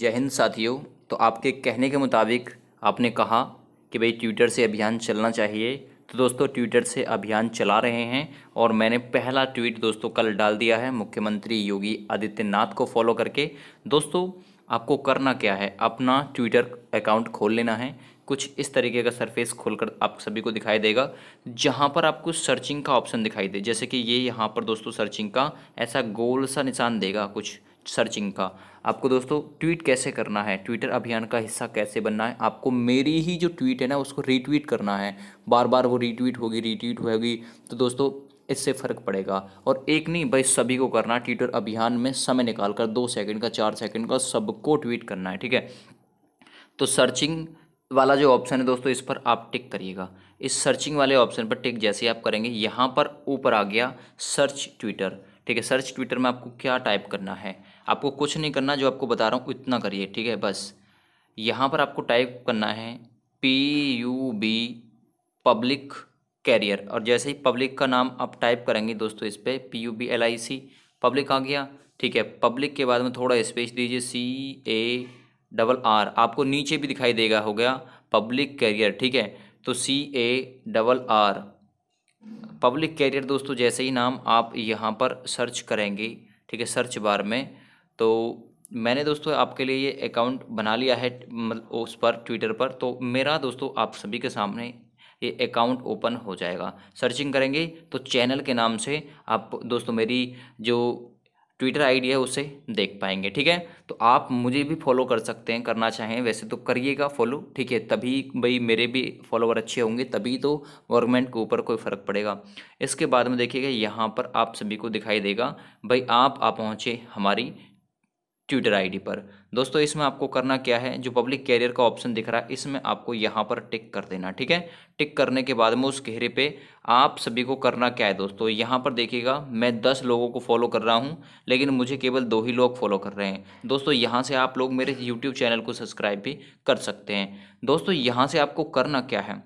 जय हिंद साथियों तो आपके कहने के मुताबिक आपने कहा कि भाई ट्विटर से अभियान चलना चाहिए तो दोस्तों ट्विटर से अभियान चला रहे हैं और मैंने पहला ट्वीट दोस्तों कल डाल दिया है मुख्यमंत्री योगी आदित्यनाथ को फॉलो करके दोस्तों आपको करना क्या है अपना ट्विटर अकाउंट खोल लेना है कुछ इस तरीके का सरफेस खोलकर आप सभी को दिखाई देगा जहाँ पर आपको सर्चिंग का ऑप्शन दिखाई दे जैसे कि ये यहाँ पर दोस्तों सर्चिंग का ऐसा गोल सा निशान देगा कुछ सर्चिंग का आपको दोस्तों ट्वीट कैसे करना है ट्विटर अभियान का हिस्सा कैसे बनना है आपको मेरी ही जो ट्वीट है ना उसको रीट्वीट करना है बार बार वो रीट्वीट होगी रीट्वीट होगी तो दोस्तों इससे फ़र्क पड़ेगा और एक नहीं भाई सभी को करना ट्विटर अभियान में समय निकाल कर दो सेकेंड का चार सेकेंड का सबको ट्वीट करना है ठीक है तो सर्चिंग वाला जो ऑप्शन है दोस्तों इस पर आप टिक करिएगा इस सर्चिंग वाले ऑप्शन पर टिक जैसे आप करेंगे यहाँ पर ऊपर आ गया सर्च ट्विटर ठीक है सर्च ट्विटर में आपको क्या टाइप करना है आपको कुछ नहीं करना जो आपको बता रहा हूँ इतना करिए ठीक है बस यहाँ पर आपको टाइप करना है P U B public career और जैसे ही पब्लिक का नाम आप टाइप करेंगे दोस्तों इस पर P U B L I C public आ गया ठीक है पब्लिक के बाद में थोड़ा स्पेस दीजिए सी ए डबल आर आपको नीचे भी दिखाई देगा हो गया पब्लिक कैरियर ठीक है तो C A double R public career दोस्तों जैसे ही नाम आप यहाँ पर सर्च करेंगे ठीक है सर्च बार में तो मैंने दोस्तों आपके लिए ये अकाउंट बना लिया है उस पर ट्विटर पर तो मेरा दोस्तों आप सभी के सामने ये अकाउंट ओपन हो जाएगा सर्चिंग करेंगे तो चैनल के नाम से आप दोस्तों मेरी जो ट्विटर आईडी है उसे देख पाएंगे ठीक है तो आप मुझे भी फॉलो कर सकते हैं करना चाहें वैसे तो करिएगा फॉलो ठीक है तभी भाई मेरे भी फॉलोवर अच्छे होंगे तभी तो गवर्नमेंट के ऊपर कोई फ़र्क पड़ेगा इसके बाद में देखिएगा यहाँ पर आप सभी को दिखाई देगा भाई आप आ पहुँचे हमारी ट्विटर आईडी पर दोस्तों इसमें आपको करना क्या है जो पब्लिक कैरियर का ऑप्शन दिख रहा है इसमें आपको यहाँ पर टिक कर देना ठीक है टिक करने के बाद में उस घेरे पे आप सभी को करना क्या है दोस्तों यहाँ पर देखिएगा मैं दस लोगों को फॉलो कर रहा हूँ लेकिन मुझे केवल दो ही लोग फॉलो कर रहे हैं दोस्तों यहाँ से आप लोग मेरे यूट्यूब चैनल को सब्सक्राइब भी कर सकते हैं दोस्तों यहाँ से आपको करना क्या है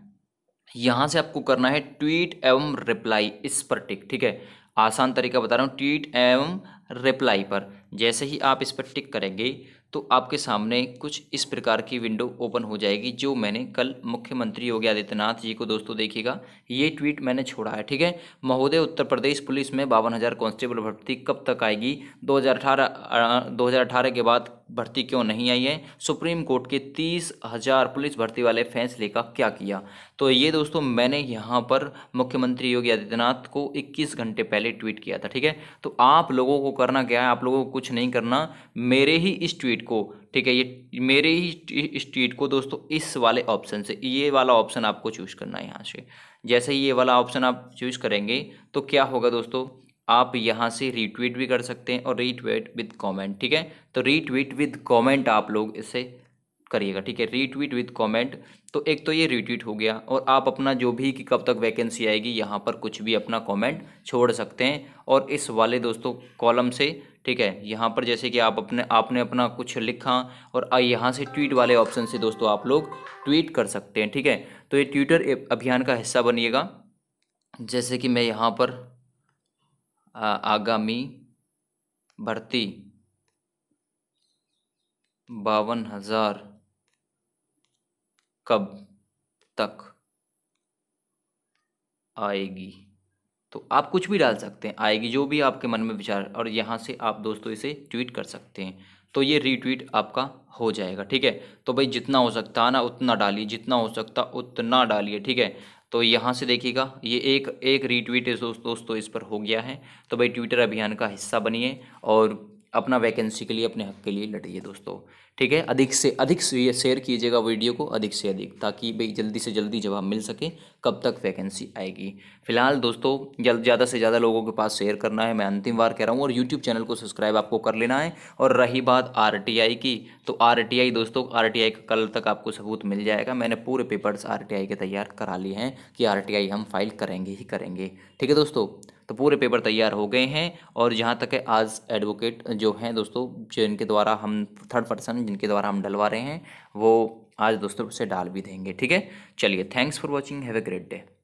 यहाँ से आपको करना है ट्वीट एवं रिप्लाई इस पर टिक ठीक है आसान तरीका बता रहा हूँ ट्वीट एवं रिप्लाई पर जैसे ही आप इस पर टिक करेंगे तो आपके सामने कुछ इस प्रकार की विंडो ओपन हो जाएगी जो मैंने कल मुख्यमंत्री योगी आदित्यनाथ जी को दोस्तों देखिएगा ये ट्वीट मैंने छोड़ा है ठीक है महोदय उत्तर प्रदेश पुलिस में बावन हज़ार कांस्टेबल भर्ती कब तक आएगी 2018 2018 के बाद भर्ती क्यों नहीं आई है सुप्रीम कोर्ट के तीस हज़ार पुलिस भर्ती वाले फैसले का क्या किया तो ये दोस्तों मैंने यहाँ पर मुख्यमंत्री योगी आदित्यनाथ को 21 घंटे पहले ट्वीट किया था ठीक है तो आप लोगों को करना क्या है आप लोगों को कुछ नहीं करना मेरे ही इस ट्वीट को ठीक है ये मेरे ही स्ट्रीट को दोस्तों इस वाले ऑप्शन से ये वाला ऑप्शन आपको चूज़ करना है यहाँ से जैसे ही ये वाला ऑप्शन आप चूज़ करेंगे तो क्या होगा दोस्तों आप यहां से रीट्वीट भी कर सकते हैं और रीट्वीट विद कमेंट ठीक है तो रीट्वीट विद कमेंट आप लोग इसे करिएगा ठीक है रीट्वीट विद कमेंट तो एक तो ये रीट्वीट हो गया और आप अपना जो भी कि कब तक वैकेंसी आएगी यहां पर कुछ भी अपना कमेंट छोड़ सकते हैं और इस वाले दोस्तों कॉलम से ठीक है यहाँ पर जैसे कि आप अपने आपने अपना कुछ लिखा और यहाँ से ट्वीट वाले ऑप्शन से दोस्तों आप लोग ट्वीट कर सकते हैं ठीक है तो ये ट्विटर अभियान का हिस्सा बनिएगा जैसे कि मैं यहाँ पर आगामी भर्ती बावन हज़ार कब तक आएगी तो आप कुछ भी डाल सकते हैं आएगी जो भी आपके मन में विचार और यहाँ से आप दोस्तों इसे ट्वीट कर सकते हैं तो ये रीट्वीट आपका हो जाएगा ठीक है तो भाई जितना हो सकता है ना उतना डालिए जितना हो सकता उतना डालिए ठीक है तो यहाँ से देखिएगा ये एक एक रीट्वीट दोस्तों इस पर हो गया है तो भाई ट्विटर अभियान का हिस्सा बनिए और अपना वैकेंसी के लिए अपने हक के लिए लड़िए दोस्तों ठीक है अधिक से अधिक शेयर कीजिएगा वीडियो को अधिक से अधिक ताकि भाई जल्दी से जल्दी जवाब मिल सके कब तक वैकेंसी आएगी फिलहाल दोस्तों जल्द ज़्यादा से ज़्यादा लोगों के पास शेयर करना है मैं अंतिम बार कह रहा हूँ और यूट्यूब चैनल को सब्सक्राइब आपको कर लेना है और रही बात आर की तो आर दोस्तों आर का कल तक आपको सबूत मिल जाएगा मैंने पूरे पेपर्स आर के तैयार करा लिए हैं कि आर हम फाइल करेंगे ही करेंगे ठीक है दोस्तों तो पूरे पेपर तैयार हो गए हैं और जहाँ तक है आज एडवोकेट जो हैं दोस्तों जिनके द्वारा हम थर्ड पर्सन जिनके द्वारा हम डलवा रहे हैं वो आज दोस्तों से डाल भी देंगे ठीक है चलिए thanks for watching have a great day